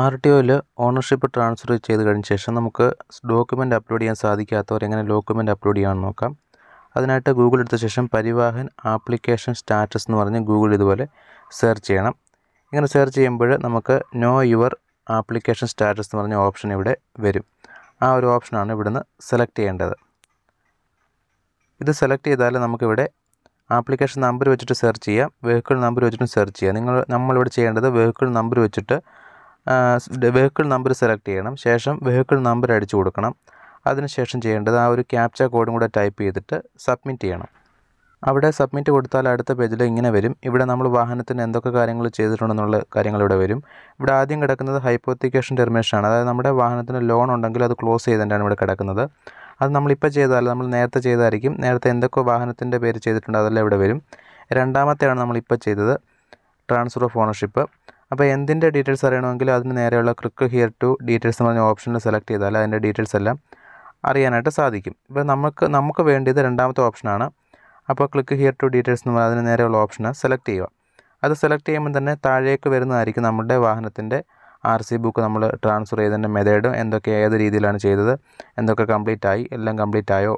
R T ഒയിൽ ownership transfer ചെയ്ത് കഴിഞ്ഞ ശേഷം നമുക്ക് ഡോക്യുമെൻ്റ് അപ്ലോഡ് ചെയ്യാൻ സാധിക്കാത്തവർ എങ്ങനെ ഡോക്യുമെൻ്റ് അപ്ലോഡ് ചെയ്യാമെന്ന് നോക്കാം അതിനായിട്ട് ഗൂഗിൾ എടുത്ത ശേഷം പരിവാഹൻ ആപ്ലിക്കേഷൻ സ്റ്റാറ്റസ് എന്ന് പറഞ്ഞ് ഗൂഗിൾ ഇതുപോലെ സെർച്ച് ചെയ്യണം ഇങ്ങനെ സെർച്ച് ചെയ്യുമ്പോൾ നമുക്ക് നോ യുവർ ആപ്ലിക്കേഷൻ സ്റ്റാറ്റസ് എന്ന് പറഞ്ഞ ഓപ്ഷൻ ഇവിടെ വരും ആ ഒരു ഓപ്ഷനാണ് ഇവിടുന്ന് സെലക്ട് ചെയ്യേണ്ടത് ഇത് സെലക്ട് ചെയ്താൽ നമുക്കിവിടെ ആപ്ലിക്കേഷൻ നമ്പർ വെച്ചിട്ട് സെർച്ച് ചെയ്യാം വെഹിക്കിൾ നമ്പർ വെച്ചിട്ട് സെർച്ച് ചെയ്യാം നിങ്ങൾ നമ്മളിവിടെ ചെയ്യേണ്ടത് വെഹിക്കിൾ നമ്പർ വെച്ചിട്ട് വെഹിക്കിൾ നമ്പർ സെലക്ട് ചെയ്യണം ശേഷം വെഹിക്കിൾ നമ്പർ അടിച്ചു കൊടുക്കണം അതിനുശേഷം ചെയ്യേണ്ടത് ആ ഒരു ക്യാപ്ച കോഡും കൂടെ ടൈപ്പ് ചെയ്തിട്ട് സബ്മിറ്റ് ചെയ്യണം അവിടെ സബ്മിറ്റ് കൊടുത്താൽ അടുത്ത പേജിൽ ഇങ്ങനെ വരും ഇവിടെ നമ്മൾ വാഹനത്തിന് എന്തൊക്കെ കാര്യങ്ങൾ ചെയ്തിട്ടുണ്ടെന്നുള്ള കാര്യങ്ങൾ ഇവിടെ വരും ഇവിടെ ആദ്യം കിടക്കുന്നത് ഹൈപ്പോത്തിക്കേഷൻ ആണ് അതായത് നമ്മുടെ വാഹനത്തിന് ലോൺ ഉണ്ടെങ്കിൽ അത് ക്ലോസ് ചെയ്തിട്ടാണ് ഇവിടെ കിടക്കുന്നത് അത് നമ്മളിപ്പോൾ ചെയ്താൽ നമ്മൾ നേരത്തെ ചെയ്തായിരിക്കും നേരത്തെ എന്തൊക്കെ വാഹനത്തിൻ്റെ പേര് ചെയ്തിട്ടുണ്ടോ അതെല്ലാം ഇവിടെ വരും രണ്ടാമത്തെയാണ് നമ്മളിപ്പോൾ ചെയ്തത് ട്രാൻസ്ഫർ ഓഫ് ഓണർഷിപ്പ് അപ്പോൾ എന്തിൻ്റെ ഡീറ്റെയിൽസ് അറിയണമെങ്കിൽ അതിന് നേരെയുള്ള ക്ലിക്ക് ഹിയർ ടു ഡീറ്റെയിൽസ് എന്ന് പറഞ്ഞ ഓപ്ഷനിൽ സെലക്ട് ചെയ്താൽ അതിൻ്റെ ഡീറ്റെയിൽസ് എല്ലാം അറിയാനായിട്ട് സാധിക്കും ഇപ്പോൾ നമുക്ക് നമുക്ക് വേണ്ടിയത് രണ്ടാമത്തെ ഓപ്ഷനാണ് അപ്പോൾ ക്ലിക്ക് ഹിയർ ടു ഡീറ്റെയിൽസ് എന്ന് പറഞ്ഞാൽ അതിന് നേരെയുള്ള ഓപ്ഷന് സെലക്ട് ചെയ്യുക അത് സെലക്ട് ചെയ്യുമ്പോൾ തന്നെ താഴേക്ക് വരുന്നതായിരിക്കും നമ്മുടെ വാഹനത്തിൻ്റെ ആർ സി ബുക്ക് നമ്മൾ ട്രാൻസ്ഫർ ചെയ്തതിൻ്റെ മെത്തേഡും എന്തൊക്കെ ഏത് രീതിയിലാണ് ചെയ്തത് എന്തൊക്കെ കംപ്ലീറ്റ് ആയി എല്ലാം കംപ്ലീറ്റ് ആയോ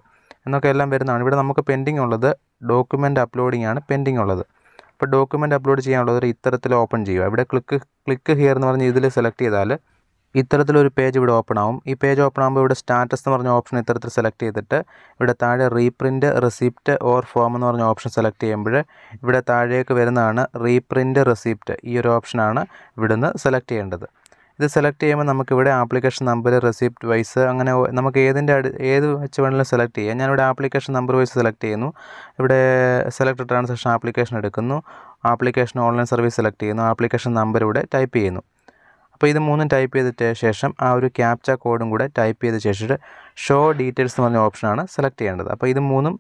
എന്നൊക്കെ എല്ലാം വരുന്നതാണ് ഇവിടെ നമുക്ക് പെൻഡിങ് ഉള്ളത് ഡോക്യുമെൻ്റ് അപ്ലോഡിംഗ് ആണ് പെൻഡിങ് ഉള്ളത് അപ്പോൾ ഡോക്യുമെൻ്റ് അപ്ലോഡ് ചെയ്യാനുള്ളത് ഇത്തരത്തിൽ ഓപ്പൺ ചെയ്യുക ഇവിടെ ക്ലിക്ക് ക്ലിക്ക് ഹിയർ എന്ന് പറഞ്ഞ് ഇതിൽ സെലക്ട് ചെയ്താൽ ഇത്തരത്തിലൊരു പേജ് ഇവിടെ ഓപ്പൺ ആവും ഈ പേജ് ഓപ്പൺ ആകുമ്പോൾ ഇവിടെ സ്റ്റാറ്റസ് എന്ന് പറഞ്ഞ ഓപ്ഷൻ ഇത്തരത്തിൽ സെലക്ട് ചെയ്തിട്ട് ഇവിടെ താഴെ റീപ്രിൻ്റ് റെസിപ്റ്റ് ഓർ ഫോം എന്ന് പറഞ്ഞ ഓപ്ഷൻ സെലക്ട് ചെയ്യുമ്പോൾ ഇവിടെ താഴേക്ക് വരുന്നതാണ് റീപ്രിൻ്റ് റെസിപ്റ്റ് ഈ ഒരു ഓപ്ഷനാണ് ഇവിടുന്ന് സെലക്ട് ചെയ്യേണ്ടത് ഇത് സെലക്ട് ചെയ്യുമ്പോൾ നമുക്കിവിടെ ആപ്ലിക്കേഷൻ നമ്പർ റെസിപ്റ്റ് വൈസ് അങ്ങനെ നമുക്ക് ഏതിൻ്റെ ഏത് വെച്ച് വേണമെങ്കിലും സെലക്ട് ചെയ്യാം ഞാനിവിടെ ആപ്ലിക്കേഷൻ നമ്പർ വൈസ് സെലക്ട് ചെയ്യുന്നു ഇവിടെ സെലക്ട് ട്രാൻസാക്ഷൻ ആപ്ലിക്കേഷൻ എടുക്കുന്നു ആപ്ലിക്കേഷൻ ഓൺലൈൻ സർവീസ് സെലക്ട് ചെയ്യുന്നു ആപ്ലിക്കേഷൻ നമ്പർ ഇവിടെ ടൈപ്പ് ചെയ്യുന്നു അപ്പോൾ ഇത് മൂന്നും ടൈപ്പ് ചെയ്തിട്ട് ശേഷം ആ ഒരു ക്യാപ്ച കോഡും കൂടെ ടൈപ്പ് ചെയ്ത ശേഷിട്ട് ഷോ ഡീറ്റെയിൽസ് എന്ന് പറഞ്ഞ ഓപ്ഷനാണ് സെലക്ട് ചെയ്യേണ്ടത് അപ്പോൾ ഇത് മൂന്നും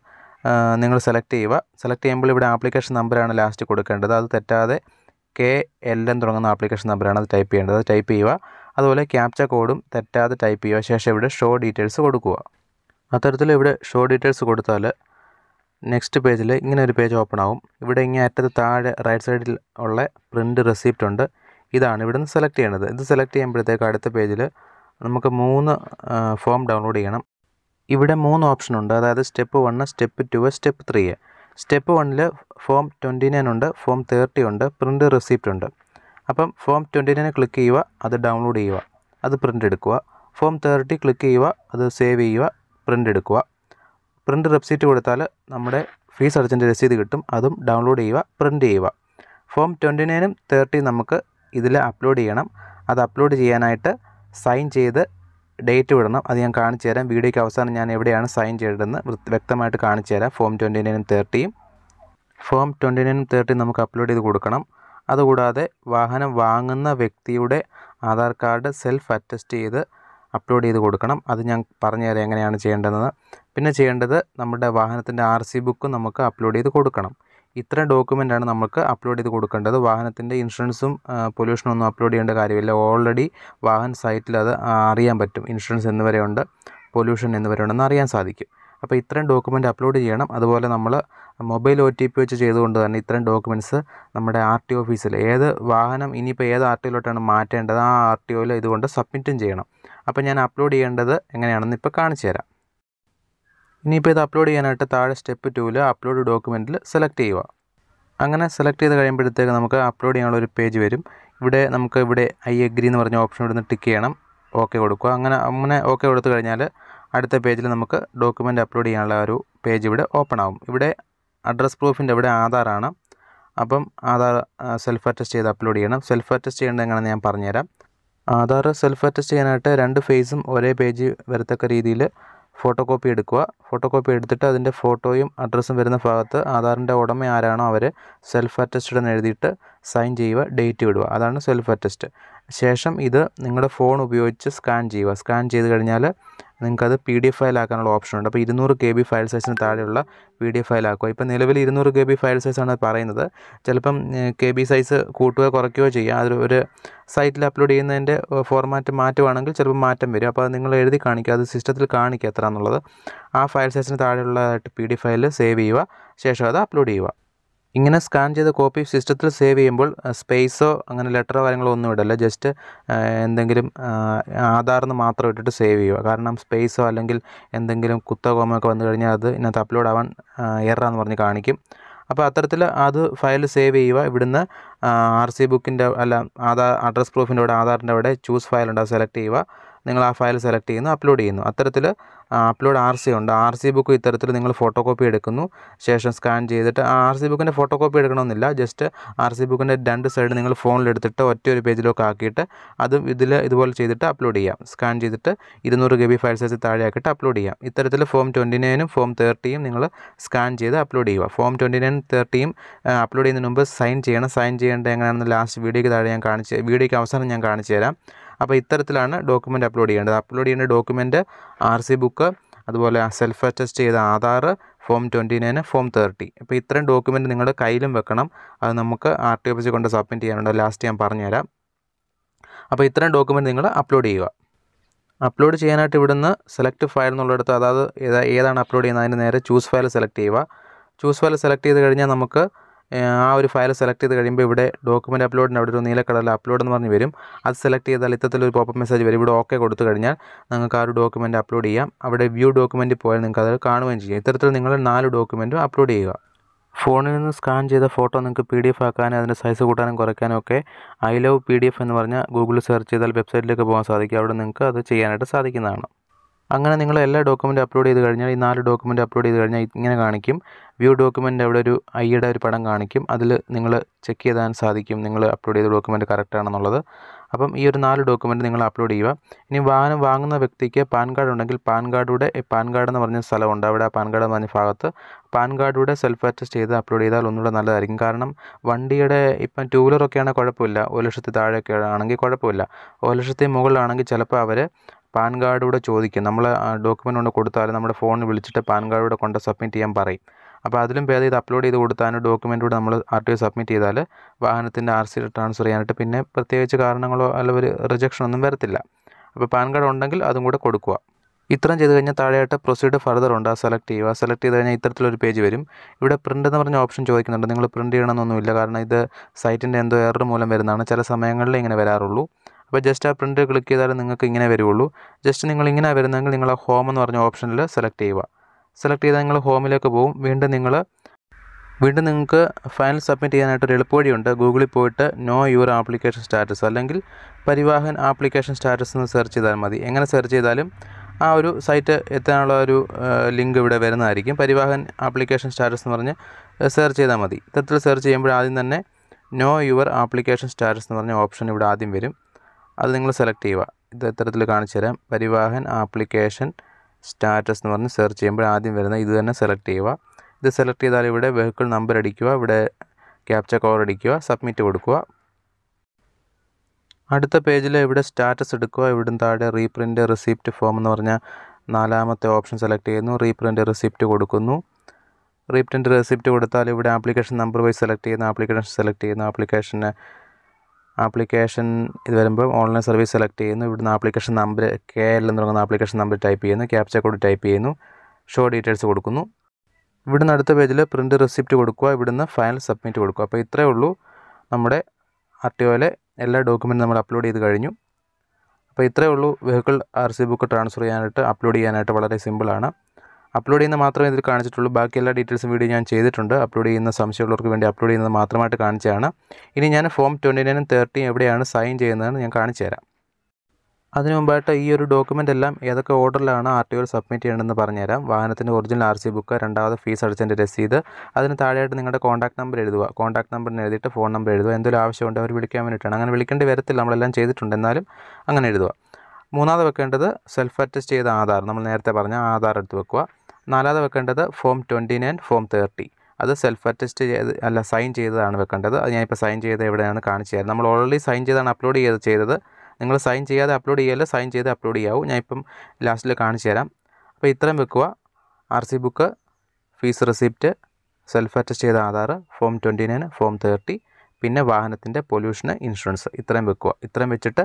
നിങ്ങൾ സെലക്ട് ചെയ്യുക സെലക്ട് ചെയ്യുമ്പോൾ ഇവിടെ ആപ്ലിക്കേഷൻ നമ്പറാണ് ലാസ്റ്റ് കൊടുക്കേണ്ടത് അത് തെറ്റാതെ കെ എൽ എന്ന് തുടങ്ങുന്ന ആപ്ലിക്കേഷൻ നമ്പറാണ് അത് ടൈപ്പ് ചെയ്യേണ്ടത് ടൈപ്പ് ചെയ്യുക അതുപോലെ ക്യാപ്ച കോഡും തെറ്റാതെ ടൈപ്പ് ചെയ്യുക ശേഷം ഇവിടെ ഷോ ഡീറ്റെയിൽസ് കൊടുക്കുക അത്തരത്തിൽ ഇവിടെ ഷോ ഡീറ്റെയിൽസ് കൊടുത്താൽ നെക്സ്റ്റ് പേജിൽ ഇങ്ങനെ ഒരു പേജ് ഓപ്പൺ ആവും ഇവിടെ ഇങ്ങനെ അറ്റത്ത് താഴെ റൈറ്റ് സൈഡിൽ ഉള്ള പ്രിൻറ്റ് റെസിപ്റ്റ് ഉണ്ട് ഇതാണ് ഇവിടുന്ന് സെലക്ട് ചെയ്യേണ്ടത് ഇത് സെലക്ട് ചെയ്യുമ്പോഴത്തേക്ക് അടുത്ത പേജിൽ നമുക്ക് മൂന്ന് ഫോം ഡൗൺലോഡ് ചെയ്യണം ഇവിടെ മൂന്ന് ഓപ്ഷൻ ഉണ്ട് അതായത് step one step two step three step വണ്ണിൽ ഫോം ട്വൻറ്റി നയൻ ഉണ്ട് ഫോം തേർട്ടി ഉണ്ട് പ്രിൻ്റ് റെസിപ്റ്റ് ഉണ്ട് അപ്പം ഫോം ട്വൻറ്റി നയൻ ക്ലിക്ക് ചെയ്യുക അത് ഡൗൺലോഡ് ചെയ്യുക അത് പ്രിൻ്റ് എടുക്കുക ഫോം തേർട്ടി ക്ലിക്ക് ചെയ്യുക അത് സേവ് ചെയ്യുക പ്രിൻ്റ് എടുക്കുക പ്രിൻ്റ് റെസിപ്റ്റ് കൊടുത്താൽ നമ്മുടെ ഫീസ് അടച്ചതിൻ്റെ രസീത് കിട്ടും അതും ഡൗൺലോഡ് ചെയ്യുക പ്രിൻ്റ് ചെയ്യുക ഫോം ട്വൻറ്റി നയനും തേർട്ടിയും നമുക്ക് ഇതിൽ അപ്ലോഡ് ചെയ്യണം അത് അപ്ലോഡ് ചെയ്യാനായിട്ട് സൈൻ ചെയ്ത് ഡേറ്റ് വിടണം അത് ഞാൻ കാണിച്ചു തരാം വീഡിയോയ്ക്ക് അവസാനം ഞാൻ എവിടെയാണ് സൈൻ ചെയ്തതെന്ന് വ്യക്തമായിട്ട് കാണിച്ചു തരാം ഫോം ട്വൻറ്റി നയനും തേർട്ടിയും ഫോം ട്വൻറ്റി നയനും തേർട്ടിയും നമുക്ക് അപ്ലോഡ് ചെയ്ത് കൊടുക്കണം അതുകൂടാതെ വാഹനം വാങ്ങുന്ന വ്യക്തിയുടെ ആധാർ കാർഡ് സെൽഫ് അറ്റസ്റ്റ് ചെയ്ത് അപ്ലോഡ് ചെയ്ത് കൊടുക്കണം അത് ഞാൻ പറഞ്ഞു തരാം എങ്ങനെയാണ് ചെയ്യേണ്ടതെന്ന് പിന്നെ ചെയ്യേണ്ടത് നമ്മുടെ വാഹനത്തിൻ്റെ ആർ സി ബുക്കും നമുക്ക് അപ്ലോഡ് ചെയ്ത് കൊടുക്കണം ഇത്ര ഡോക്യുമെൻ്റാണ് നമുക്ക് അപ്ലോഡ് ചെയ്ത് കൊടുക്കേണ്ടത് വാഹനത്തിൻ്റെ ഇൻഷുറൻസും പൊല്യൂഷനും ഒന്നും അപ്ലോഡ് ചെയ്യേണ്ട കാര്യമില്ല ഓൾറെഡി വാഹൻ സൈറ്റിൽ അത് അറിയാൻ പറ്റും ഇൻഷുറൻസ് എന്നിവരെയുണ്ട് പൊല്യൂഷൻ എന്ന് അറിയാൻ സാധിക്കും അപ്പോൾ ഇത്രയും ഡോക്യുമെൻ്റ് അപ്ലോഡ് ചെയ്യണം അതുപോലെ നമ്മൾ മൊബൈൽ ഒ ടി പി വെച്ച് ചെയ്തുകൊണ്ട് തന്നെ ഇത്രയും ഡോക്യുമെൻറ്റ്സ് നമ്മുടെ ആർ ടി ഓഫീസിൽ ഏത് വാഹനം ഇനിയിപ്പോൾ ഏത് ആർ ടി ഒയിലോട്ടാണ് മാറ്റേണ്ടത് ആ ആർ ടി ഒയിൽ ഇതുകൊണ്ട് സബ്മിറ്റും ചെയ്യണം അപ്പോൾ ഞാൻ അപ്ലോഡ് ചെയ്യേണ്ടത് എങ്ങനെയാണെന്ന് ഇപ്പോൾ കാണിച്ചു തരാം ഇനിയിപ്പോൾ ഇത് അപ്ലോഡ് ചെയ്യാനായിട്ട് താഴെ സ്റ്റെപ്പ് ടൂവിൽ അപ്ലോഡ് ഡോക്യുമെൻറ്റിൽ സെലക്ട് ചെയ്യുക അങ്ങനെ സെലക്ട് ചെയ്ത് കഴിയുമ്പോഴത്തേക്ക് നമുക്ക് അപ്ലോഡ് ചെയ്യാനുള്ള ഒരു പേജ് വരും ഇവിടെ നമുക്ക് ഇവിടെ ഐ എഗ്രി എന്ന് പറഞ്ഞ ഓപ്ഷൻ ഇവിടുന്ന് ടിക്ക് ചെയ്യണം ഓക്കെ കൊടുക്കുക അങ്ങനെ അങ്ങനെ ഓക്കെ കൊടുത്തു കഴിഞ്ഞാൽ അടുത്ത പേജിൽ നമുക്ക് ഡോക്യുമെൻറ്റ് അപ്ലോഡ് ചെയ്യാനുള്ള ഒരു പേജ് ഇവിടെ ഓപ്പൺ ആവും ഇവിടെ അഡ്രസ് പ്രൂഫിൻ്റെ ഇവിടെ ആധാറാണ് അപ്പം ആധാർ സെൽഫ് അറ്റസ്റ്റ് ചെയ്ത് അപ്ലോഡ് ചെയ്യണം സെൽഫ് അറ്റസ്റ്റ് ചെയ്യേണ്ടത് എങ്ങനെയാണെന്ന് ഞാൻ പറഞ്ഞുതരാം ആധാർ സെൽഫ് അറ്റസ്റ്റ് ചെയ്യാനായിട്ട് രണ്ട് ഫേസും ഒരേ പേജ് വരത്തക്ക രീതിയിൽ ഫോട്ടോ കോപ്പി എടുക്കുക ഫോട്ടോ കോപ്പി എടുത്തിട്ട് അതിൻ്റെ ഫോട്ടോയും അഡ്രസ്സും വരുന്ന ഭാഗത്ത് ആധാറിൻ്റെ ഉടമ ആരാണോ അവർ സെൽഫ് അറ്റസ്റ്റഡ് എന്ന് എഴുതിയിട്ട് സൈൻ ചെയ്യുക ഡേറ്റ് വിടുക അതാണ് സെൽഫ് അറ്റസ്റ്റ് ശേഷം ഇത് നിങ്ങളുടെ ഫോൺ ഉപയോഗിച്ച് സ്കാൻ ചെയ്യുക സ്കാൻ ചെയ്ത് കഴിഞ്ഞാൽ നിങ്ങൾക്കത് പി ഡി എഫ് ഫയലാക്കാനുള്ള ഓപ്ഷൻ ഉണ്ട് അപ്പോൾ ഇരുന്നൂറ് കെ ബി ഫയൽ സൈസിന് താഴെയുള്ള പി ഡി എഫ് ആക്കുക ഇപ്പോൾ നിലവിൽ ഇരുന്നൂറ് കെ ബി ഫയൽ സൈസാണ് പറയുന്നത് ചിലപ്പം കെ ബി സൈസ് കൂട്ടുകയോ കുറയ്ക്കുകയോ ചെയ്യാം അതിൽ ഒരു സൈറ്റിൽ അപ്ലോഡ് ചെയ്യുന്നതിൻ്റെ ഫോർമാറ്റ് മാറ്റുവാണെങ്കിൽ ചിലപ്പോൾ മാറ്റം വരും അപ്പോൾ അത് നിങ്ങൾ എഴുതി കാണിക്കുക അത് സിസ്റ്റത്തിൽ കാണിക്കുക എത്ര എന്നുള്ളത് ആ ഫയൽ സൈസിന് താഴെയുള്ളതായിട്ട് P D F file save ചെയ്യുക ശേഷം അത് അപ്ലോഡ് ചെയ്യുക ഇങ്ങനെ സ്കാൻ ചെയ്ത കോപ്പി സിസ്റ്റത്തിൽ സേവ് ചെയ്യുമ്പോൾ സ്പേസോ അങ്ങനെ ലെറ്ററോ കാര്യങ്ങളോ ഒന്നും ഇടല്ല ജസ്റ്റ് എന്തെങ്കിലും ആധാർന്ന് മാത്രം ഇട്ടിട്ട് സേവ് ചെയ്യുക കാരണം സ്പേസോ അല്ലെങ്കിൽ എന്തെങ്കിലും കുത്തകോമൊക്കെ കോമോ വന്നു കഴിഞ്ഞാൽ അത് ഇതിനകത്ത് അപ്ലോഡ് ആവാൻ എററാന്ന് പറഞ്ഞ് കാണിക്കും അപ്പോൾ അത്തരത്തിൽ അത് ഫയൽ സേവ് ചെയ്യുക ഇവിടുന്ന് ആർ സി ബുക്കിൻ്റെ അല്ല ആധാർ അഡ്രസ് പ്രൂഫിൻ്റെ അവിടെ ആധാറിൻ്റെ അവിടെ ചൂസ് ഫയൽ ഉണ്ട് അത് സെലക്ട് ചെയ്യുക നിങ്ങൾ ആ ഫയൽ സെലക്ട് ചെയ്യുന്നു അപ്ലോഡ് ചെയ്യുന്നു അത്തരത്തിൽ അപ്ലോഡ് ആർ സി ഉണ്ട് ആർ സി ബുക്ക് ഇത്തരത്തിൽ നിങ്ങൾ ഫോട്ടോ കോപ്പി എടുക്കുന്നു ശേഷം സ്കാൻ ചെയ്തിട്ട് ആർ സി ബുക്കിൻ്റെ ഫോട്ടോ കോപ്പി എടുക്കണമെന്നില്ല ജസ്റ്റ് ആർ സി ബുക്കിൻ്റെ രണ്ട് സൈഡ് നിങ്ങൾ ഫോണിലെടുത്തിട്ട് ഒറ്റ ഒരു പേജിലൊക്കെ ആക്കിയിട്ട് അതും ഇതിൽ ഇതുപോലെ ചെയ്തിട്ട് അപ്ലോഡ് ചെയ്യാം സ്കാൻ ചെയ്തിട്ട് ഇരുന്നൂറ് കെ ബി ഫയൽ സൈസ് താഴെയാക്കിയിട്ട് അപ്ലോഡ് ചെയ്യാം ഇത്തരത്തിൽ ഫോം ട്വൻറ്റി നയനും ഫോം തേർട്ടിയും നിങ്ങൾ സ്കാൻ ചെയ്ത് അപ്ലോഡ് ചെയ്യുക ഫോം ട്വൻറ്റി നയൻ തേർട്ടിയും അപ്ലോഡ് ചെയ്യുന്നതിന് മുമ്പ് സൈൻ ചെയ്യണം സൈൻ ചെയ്യേണ്ടത് എങ്ങനെയാണെന്ന് ലാസ്റ്റ് വീഡിയോയ്ക്ക് താഴെ ഞാൻ കാണിച്ച് വീഡിയോയ്ക്ക് അവസാനം ഞാൻ കാണിച്ചു തരാം അപ്പോൾ ഇത്തരത്തിലാണ് ഡോക്യുമെൻ്റ് അപ്ലോഡ് ചെയ്യേണ്ടത് അപ്ലോഡ് ചെയ്യേണ്ട ഡോക്യുമെൻ്റ് ആർ സി ബുക്ക് അതുപോലെ സെൽഫ് അറ്റസ്റ്റ് ചെയ്ത Aadhaar form twenty nine form thirty അപ്പോൾ ഇത്രയും ഡോക്യുമെൻറ്റ് നിങ്ങളുടെ കയ്യിലും വെക്കണം അത് നമുക്ക് ആർ ടി ഓഫീസിൽ കൊണ്ട് സബ്മിറ്റ് ചെയ്യാനുണ്ട് ലാസ്റ്റ് ഞാൻ പറഞ്ഞുതരാം അപ്പോൾ ഇത്രയും ഡോക്യുമെൻ്റ് നിങ്ങൾ അപ്ലോഡ് ചെയ്യുക അപ്ലോഡ് ചെയ്യാനായിട്ട് ഇവിടുന്ന് സെലക്ട് ഫയൽ എന്നുള്ളിടത്ത് അതായത് ഏതാണ് അപ്ലോഡ് ചെയ്യുന്നത് അതിന് നേരെ ചൂസ് ഫയൽ സെലക്ട് ചെയ്യുക ചൂസ് ഫയൽ സെലക്ട് ചെയ്ത് കഴിഞ്ഞാൽ നമുക്ക് ആ ഒരു ഫയൽ സെലക്ട് ചെയ്ത് കഴിയുമ്പോൾ ഇവിടെ ഡോക്യുമെൻ്റ് അപ്ലോഡിൻ്റെ അവിടെ ഒരു നീല കളറിൽ അപ്ലോഡ് എന്ന് പറഞ്ഞ് വരും അത് സെലക്ട് ചെയ്താൽ ഇത്തരത്തിൽ ഒരു പോപ്പ് മെസ്സേജ് വരും ഇവിടെ ഓക്കെ കൊടുത്തു കഴിഞ്ഞാൽ നിങ്ങൾക്ക് ആ ഒരു ഡോക്യുമെൻ്റ് അപ്ലോഡ് ചെയ്യാം അവിടെ വ്യൂ ഡോക്യുമെൻ്റ് പോയാൽ നിങ്ങൾക്ക് അത് കാണുകയും ചെയ്യാം ഇത്തരത്തിൽ നിങ്ങൾ നാല് ഡോക്യുമെൻറ്റും അപ്ലോഡ് ചെയ്യുക ഫോണിൽ നിന്ന് സ്കാൻ ചെയ്ത ഫോട്ടോ നിങ്ങൾക്ക് പി ഡി എഫ് ആക്കാനും അതിൻ്റെ സൈസ് കൂട്ടാനും കുറയ്ക്കാനും ഒക്കെ I love P D F എന്ന് പറഞ്ഞാൽ ഗൂഗിൾ സെർച്ച് ചെയ്താൽ വെബ്സൈറ്റിലേക്ക് പോകാൻ സാധിക്കും അവിടെ നിങ്ങൾക്ക് അത് ചെയ്യാനായിട്ട് സാധിക്കുന്നതാണ് അങ്ങനെ നിങ്ങൾ എല്ലാ ഡോക്യുമെൻറ്റും അപ്ലോഡ് ചെയ്ത് കഴിഞ്ഞാൽ ഈ നാല് ഡോക്യുമെൻ്റ് അപ്ലോഡ് ചെയ്ത് കഴിഞ്ഞാൽ ഇങ്ങനെ കാണിക്കും വ്യൂ ഡോക്യുമെൻ്റ് അവിടെ ഒരു ഐയുടെ ഒരു പടം കാണിക്കും അതിൽ നിങ്ങൾ ചെക്ക് ചെയ്താൻ സാധിക്കും നിങ്ങൾ അപ്ലോഡ് ചെയ്ത ഡോക്യുമെൻ്റ് കറക്റ്റ് ആണെന്നുള്ളത് അപ്പം ഈ ഒരു നാല് ഡോക്യുമെൻ്റ് നിങ്ങൾ അപ്ലോഡ് ചെയ്യുക ഇനി വാഹനം വാങ്ങുന്ന വ്യക്തിക്ക് പാൻ കാർഡ് ഉണ്ടെങ്കിൽ പാൻ ഈ പാൻ കാർഡ് എന്ന് പറഞ്ഞ സ്ഥലമുണ്ട് അവിടെ ആ പാൻ കാർഡ് എന്ന് പറഞ്ഞ ഭാഗത്ത് പാൻ കാർഡുടെ സെൽഫ് അറ്റസ്റ്റ് ചെയ്ത് അപ്ലോഡ് ചെയ്താൽ ഒന്നുകൂടെ നല്ലതായിരിക്കും കാരണം വണ്ടിയുടെ ഇപ്പം ടൂ വീലറൊക്കെയാണെങ്കിൽ കുഴപ്പമില്ല ഒരു ലക്ഷത്തി താഴെയൊക്കെ ആണെങ്കിൽ കുഴപ്പമില്ല ഒരു ലക്ഷത്തി മുകളിലാണെങ്കിൽ ചിലപ്പോൾ അവർ പാൻ കാർഡ് കൂടെ ചോദിക്കും നമ്മൾ ഡോക്യുമെൻ്റ് കൊണ്ട് കൊടുത്താൽ നമ്മുടെ ഫോണിൽ വിളിച്ചിട്ട് പാൻ കാർഡ് കൂടെ കൊണ്ട് സബ്മിറ്റ് ചെയ്യാൻ പറയും അപ്പോൾ അതിലും ഭേദം ഇത് അപ്ലോഡ് ചെയ്ത് കൊടുത്താൽ ഡോക്യുമെൻ്റ് കൂടെ നമ്മൾ ആർ ടി ഒ സബ്മിറ്റ് ചെയ്താൽ വാഹനത്തിൻ്റെ ആർ സി ട്രാൻസ്ഫർ ചെയ്യാനായിട്ട് പിന്നെ പ്രത്യേകിച്ച് കാരണങ്ങളോ അല്ലെങ്കിൽ ഒരു ഒന്നും വരത്തില്ല അപ്പോൾ പാൻ കാർഡ് ഉണ്ടെങ്കിൽ അതും കൂടെ കൊടുക്കുക ഇത്രയും ചെയ്ത് കഴിഞ്ഞാൽ താഴെയായിട്ട് പ്രൊസീഡ് ഫർദർ ഉണ്ട് അത് സെലക്ട് ചെയ്യുക സെലക്ട് ചെയ്ത് കഴിഞ്ഞാൽ ഇത്തരത്തിലൊരു പേജ് വരും ഇവിടെ പ്രിൻ്റ് എന്ന് പറഞ്ഞ ഓപ്ഷൻ ചോദിക്കുന്നുണ്ട് നിങ്ങൾ പ്രിൻ്റ് ചെയ്യണമെന്നൊന്നുമില്ല കാരണം ഇത് സൈറ്റിൻ്റെ എന്തോ എറർ മൂലം വരുന്നതാണ് ചില സമയങ്ങളിൽ ഇങ്ങനെ വരാറുള്ളൂ അപ്പോൾ ജസ്റ്റ് ആ പ്രിൻ്റ് ക്ലിക്ക് ചെയ്താൽ നിങ്ങൾക്ക് ഇങ്ങനെ വരുള്ളൂ ജസ്റ്റ് നിങ്ങൾ ഇങ്ങനെ വരുന്നെങ്കിൽ നിങ്ങൾ ഹോം എന്ന് പറഞ്ഞ ഓപ്ഷനിൽ സെലക്ട് ചെയ്യുക സെലക്ട് ചെയ്താൽ നിങ്ങൾ ഹോമിലേക്ക് പോകും വീണ്ടും നിങ്ങൾ വീണ്ടും നിങ്ങൾക്ക് ഫയൽ സബ്മിറ്റ് ചെയ്യാനായിട്ട് ഒരു എളുപ്പവഴിയുണ്ട് ഗൂഗിളിൽ പോയിട്ട് നോ യുവർ ആപ്ലിക്കേഷൻ സ്റ്റാറ്റസ് അല്ലെങ്കിൽ പരിവാഹൻ ആപ്ലിക്കേഷൻ സ്റ്റാറ്റസ് എന്ന് സെർച്ച് ചെയ്താൽ മതി എങ്ങനെ സെർച്ച് ചെയ്താലും ആ ഒരു സൈറ്റ് എത്താനുള്ള ഒരു ലിങ്ക് ഇവിടെ വരുന്നതായിരിക്കും പരിവാഹൻ ആപ്ലിക്കേഷൻ സ്റ്റാറ്റസ് എന്ന് പറഞ്ഞ് സെർച്ച് ചെയ്താൽ മതി ഇത്തരത്തിൽ സെർച്ച് ചെയ്യുമ്പോൾ ആദ്യം തന്നെ നോ യുവർ ആപ്ലിക്കേഷൻ സ്റ്റാറ്റസ് എന്ന് പറഞ്ഞ ഓപ്ഷൻ ഇവിടെ ആദ്യം വരും അത് നിങ്ങൾ സെലക്ട് ചെയ്യുക ഇത് ഇത്തരത്തിൽ കാണിച്ചു തരാം പരിവാഹൻ ആപ്ലിക്കേഷൻ സ്റ്റാറ്റസ് എന്ന് പറഞ്ഞ് സെർച്ച് ചെയ്യുമ്പോൾ ആദ്യം വരുന്ന ഇത് തന്നെ സെലക്ട് ചെയ്യുക ഇത് സെലക്ട് ചെയ്താൽ ഇവിടെ വെഹിക്കിൾ നമ്പർ അടിക്കുക ഇവിടെ ക്യാപ്ച കവർ അടിക്കുക സബ്മിറ്റ് കൊടുക്കുക അടുത്ത പേജിൽ ഇവിടെ സ്റ്റാറ്റസ് എടുക്കുക ഇവിടെ താഴെ റീപ്രിൻ്റ് റിസിപ്റ്റ് ഫോം എന്ന് പറഞ്ഞാൽ നാലാമത്തെ ഓപ്ഷൻ സെലക്ട് ചെയ്യുന്നു റീപ്രിൻ്റ് റിസിപ്റ്റ് കൊടുക്കുന്നു റീപ്രിൻ്റ് റെസിപ്റ്റ് കൊടുത്താൽ ഇവിടെ ആപ്ലിക്കേഷൻ നമ്പർ വൈസ് സെലക്ട് ചെയ്യുന്ന ആപ്ലിക്കേഷൻ സെലക്ട് ചെയ്യുന്ന ആപ്ലിക്കേഷന് ആപ്ലിക്കേഷൻ ഇത് വരുമ്പോൾ ഓൺലൈൻ സർവീസ് സെലക്ട് ചെയ്യുന്നു ഇവിടുന്ന് ആപ്ലിക്കേഷൻ നമ്പർ കെ എൽ എന്ന് തുടങ്ങുന്ന ആപ്ലിക്കേഷൻ നമ്പർ ടൈപ്പ് ചെയ്യുന്നു ക്യാപ്ച കോഡ് ടൈപ്പ് ചെയ്യുന്നു ഷോ ഡീറ്റെയിൽസ് കൊടുക്കുന്നു ഇവിടുന്ന് അടുത്ത പേജിൽ പ്രിൻ്റ് റെസിപ്റ്റ് കൊടുക്കുക ഇവിടുന്ന് ഫയൽ സബ്മിറ്റ് കൊടുക്കുക അപ്പോൾ ഇത്രയേ ഉള്ളൂ നമ്മുടെ ആർ ടി ഒയിലെ എല്ലാ ഡോക്യുമെൻറ്റും നമ്മൾ അപ്ലോഡ് ചെയ്ത് കഴിഞ്ഞു അപ്പോൾ ഇത്രയേ ഉള്ളൂ vehicle R C book transfer ചെയ്യാനായിട്ട് അപ്ലോഡ് ചെയ്യാനായിട്ട് വളരെ സിമ്പിളാണ് അപ്ലോഡ് ചെയ്യുന്ന മാത്രമേ ഇതിൽ കാണിച്ചിട്ടുള്ളൂ ബാക്കി എല്ലാ ഡീറ്റെയിൽസും വീഡിയോ ഞാൻ ചെയ്തിട്ടുണ്ട് അപ്ലോഡ് ചെയ്യുന്ന സംശയമുള്ളവർക്ക് വേണ്ടി അപ്ലോഡ് ചെയ്യുന്നത് മാത്രമായിട്ട് കാണിച്ചതാണ് ഇനി ഞാൻ ഫോം ട്വൻറ്റി നയനും തേർട്ടിയും എവിടെയാണ് സൈൻ ചെയ്യുന്നതെന്ന് ഞാൻ കാണിച്ചു തരാം അതിനു മുമ്പായിട്ട് ഈ ഒരു ഡോക്യുമെൻ്റ് എല്ലാം ഏതൊക്കെ ഓർഡറിലാണ് ആർ ടി ഒയിൽ സബ്മിറ്റ് ചെയ്യേണ്ടതെന്ന് പറഞ്ഞുതരാം വാഹനത്തിൻ്റെ ഒറിജിനൽ ആർ സി ബുക്ക് രണ്ടാമത് ഫീസ് അടച്ചതിൻ്റെ രസീത് അതിന് താഴെയായിട്ട് നിങ്ങളുടെ കോൺടാക്ട് നമ്പർ എഴുതുക കോൺടാക്ട് നമ്പറിന് എഴുതിയിട്ട് ഫോൺ നമ്പർ എഴുതുക എന്തെങ്കിലും ആവശ്യമുണ്ട് അവർ വിളിക്കാൻ വേണ്ടിയിട്ടാണ് അങ്ങനെ വിളിക്കേണ്ടി വരത്തില്ല നമ്മളെല്ലാം ചെയ്തിട്ടുണ്ട് എന്നാലും അങ്ങനെ എഴുതുക മൂന്നാമത് വെക്കേണ്ടത് സെൽഫ് അറ്റസ്റ്റ് ചെയ്ത ആധാർ നമ്മൾ നേരത്തെ പറഞ്ഞ ആധാർ എടുത്ത് വെക്കുക നാലാമത് വെക്കേണ്ടത് form twenty nine form thirty അത് സെൽഫ് അറ്റസ്റ്റ് ചെയ്ത് അല്ല സൈൻ ചെയ്തതാണ് വെക്കേണ്ടത് അത് ഞാനിപ്പോൾ സൈൻ ചെയ്ത് എവിടെയാണ് കാണിച്ചു തരാം നമ്മൾ ഓൾറെഡി സൈൻ ചെയ്താണ് അപ്ലോഡ് ചെയ്ത് ചെയ്തത് നിങ്ങൾ സൈൻ ചെയ്യാതെ അപ്ലോഡ് ചെയ്യല്ല സൈൻ ചെയ്ത് അപ്ലോഡ് ചെയ്യാവും ഞാനിപ്പം ലാസ്റ്റിൽ കാണിച്ചു തരാം അപ്പോൾ ഇത്രയും വെക്കുക R C book fees receipt self attest ചെയ്ത Aadhaar form twenty nine form thirty പിന്നെ വാഹനത്തിൻ്റെ പൊല്യൂഷന് ഇൻഷുറൻസ് ഇത്രയും വെക്കുക ഇത്രയും വെച്ചിട്ട്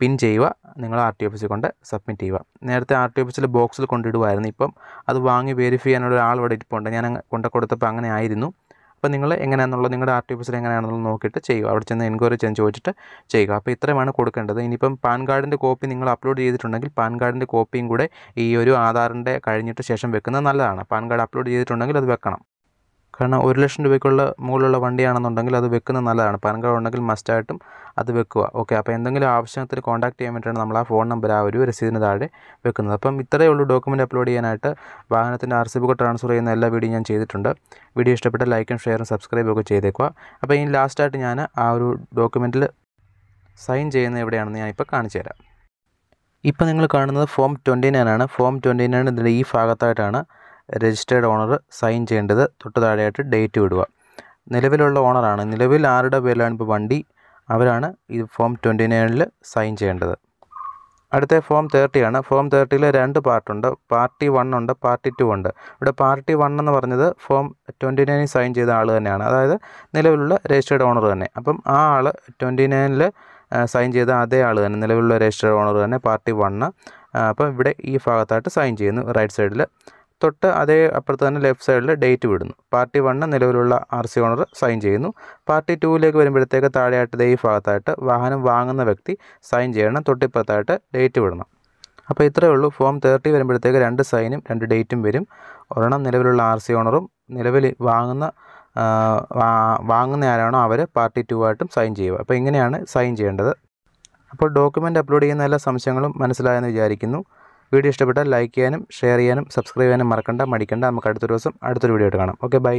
പിൻ ചെയ്യുക നിങ്ങൾ ആർ ടി ഓഫീസിൽ കൊണ്ട് സബ്മിറ്റ് ചെയ്യുക നേരത്തെ ആർ ടി ഓഫീസിൽ ബോക്സിൽ കൊണ്ടിടുമായിരുന്നു ഇപ്പം അത് വാങ്ങി വെരിഫൈ ചെയ്യാനുള്ള ഒരാൾ ഇവിടെ ഇരിപ്പുണ്ട് ഞാൻ കൊണ്ട കൊടുത്തപ്പോൾ അങ്ങനെ ആയിരുന്നു അപ്പോൾ നിങ്ങൾ എങ്ങനെയാണെന്നുള്ളത് നിങ്ങളുടെ ആർ ടി ഓഫീസിൽ എങ്ങനെയാണെന്നുള്ളത് നോക്കിയിട്ട് ചെയ്യുക അവിടെ ചെന്ന് എൻക്വയറി ചെന്ന് ചോദിച്ചിട്ട് ചെയ്യുക അപ്പോൾ ഇത്രയുമാണ് കൊടുക്കേണ്ടത് ഇനിയിപ്പം പാൻ കാർഡിൻ്റെ കോപ്പി നിങ്ങൾ അപ്ലോഡ് ചെയ്തിട്ടുണ്ടെങ്കിൽ പാൻ കാർഡിൻ്റെ കോപ്പിയും കൂടെ ഈ ഒരു ആധാറിൻ്റെ കഴിഞ്ഞിട്ട് ശേഷം വെക്കുന്നത് നല്ലതാണ് പാൻ കാർഡ് അപ്ലോഡ് ചെയ്തിട്ടുണ്ടെങ്കിൽ അത് വെക്കണം കാരണം ഒരു ലക്ഷം രൂപയ്ക്കുള്ള മുകളിലുള്ള വണ്ടിയാണെന്നുണ്ടെങ്കിൽ അത് വെക്കുന്നത് നല്ലതാണ് പാൻ കാർഡ് ഉണ്ടെങ്കിൽ മസ്റ്റായിട്ടും അത് വെക്കുക ഓക്കെ അപ്പോൾ എന്തെങ്കിലും ആവശ്യത്തിന് കോൺടാക്ട് ചെയ്യാൻ വേണ്ടിയിട്ടാണ് നമ്മൾ ആ ഫോൺ നമ്പർ ആ ഒരു രസീതിന് താഴെ വെക്കുന്നത് അപ്പം ഇത്രയേ ഉള്ളൂ ഡോക്യുമെൻ്റ് അപ്ലോഡ് ചെയ്യാനായിട്ട് വാഹനത്തിൻ്റെ ആർ സി ബുക്ക് ട്രാൻസ്ഫർ ചെയ്യുന്ന എല്ലാ വീഡിയോ ഞാൻ ചെയ്തിട്ടുണ്ട് വീഡിയോ ഇഷ്ടപ്പെട്ട ലൈക്കും ഷെയറും സബ്സ്ക്രൈബും ഒക്കെ ചെയ്തേക്കുക അപ്പോൾ ഇനി ലാസ്റ്റായിട്ട് ഞാൻ ആ ഒരു ഡോക്യുമെൻറ്റിൽ സൈൻ ചെയ്യുന്നത് എവിടെയാണെന്ന് ഇപ്പോൾ കാണിച്ചു തരാം ഇപ്പോൾ നിങ്ങൾ കാണുന്നത് ഫോം ട്വൻറ്റി നയൻ ആണ് ഫോം ട്വൻറ്റി നയൻ ഇതിൻ്റെ ഈ ഭാഗത്തായിട്ടാണ് രജിസ്റ്റേർഡ് ഓണർ സൈൻ ചെയ്യേണ്ടത് തൊട്ട് താഴെയായിട്ട് ഡേറ്റ് വിടുക നിലവിലുള്ള ഓണറാണ് നിലവിൽ ആരുടെ പേരിലാണ് ഇപ്പോൾ വണ്ടി അവരാണ് ഈ ഫോം ട്വൻറ്റി നയനിൽ സൈൻ ചെയ്യേണ്ടത് അടുത്ത ഫോം തേർട്ടിയാണ് ഫോം തേർട്ടിയിൽ രണ്ട് പാർട്ടുണ്ട് പാർട്ടി വൺ ഉണ്ട് പാർട്ടി ടു ഉണ്ട് ഇവിടെ പാർട്ടി വൺ എന്ന് പറഞ്ഞത് ഫോം ട്വൻറ്റി നയനിൽ സൈൻ ചെയ്ത ആൾ തന്നെയാണ് അതായത് നിലവിലുള്ള രജിസ്റ്റേർഡ് ഓണർ തന്നെ അപ്പം ആ ആൾ ട്വൻറ്റി നയനിൽ സൈൻ ചെയ്ത അതേ ആൾ തന്നെ നിലവിലുള്ള രജിസ്റ്റേർഡ് ഓണർ തന്നെ പാർട്ടി വണ്ണ് അപ്പം ഇവിടെ ഈ ഭാഗത്തായിട്ട് സൈൻ ചെയ്യുന്നു റൈറ്റ് സൈഡിൽ തൊട്ട് അതേ അപ്പുറത്ത് തന്നെ ലെഫ്റ്റ് സൈഡിൽ ഡേറ്റ് വിടുന്നു പാർട്ടി വണ്ണ് നിലവിലുള്ള ആർ സി ഓണർ സൈൻ ചെയ്യുന്നു പാർട്ടി ടൂവിലേക്ക് വരുമ്പോഴത്തേക്ക് താഴെയായിട്ട് ഈ ഭാഗത്തായിട്ട് വാഹനം വാങ്ങുന്ന വ്യക്തി സൈൻ ചെയ്യണം തൊട്ടിപ്പുറത്തായിട്ട് ഡേറ്റ് വിടണം അപ്പോൾ ഇത്രയേ ഉള്ളൂ ഫോം തേർട്ടി വരുമ്പോഴത്തേക്ക് രണ്ട് സൈനും രണ്ട് ഡേറ്റും വരും ഒരെണ്ണം നിലവിലുള്ള ആർ സി ഓണറും നിലവിൽ വാങ്ങുന്ന വാങ്ങുന്ന ആരാണോ അവർ പാർട്ടി ടു ആയിട്ടും സൈൻ ചെയ്യുക അപ്പോൾ ഇങ്ങനെയാണ് സൈൻ ചെയ്യേണ്ടത് അപ്പോൾ ഡോക്യുമെൻ്റ് അപ്ലോഡ് ചെയ്യുന്ന എല്ലാ സംശയങ്ങളും മനസ്സിലായെന്ന് വിചാരിക്കുന്നു വീഡിയോ ഇഷ്ടപ്പെട്ടാൽ ലൈക്ക് ചെയ്യാനും ഷെയർ ചെയ്യാനും സബ്സ്ക്രൈബ് ചെയ്യാനും മറക്കണ്ട മടിക്കണ്ട നമുക്ക് അടുത്ത ദിവസം അടുത്തൊരു വീഡിയോ ആയിട്ട് കാണാം ഓക്കെ ബൈ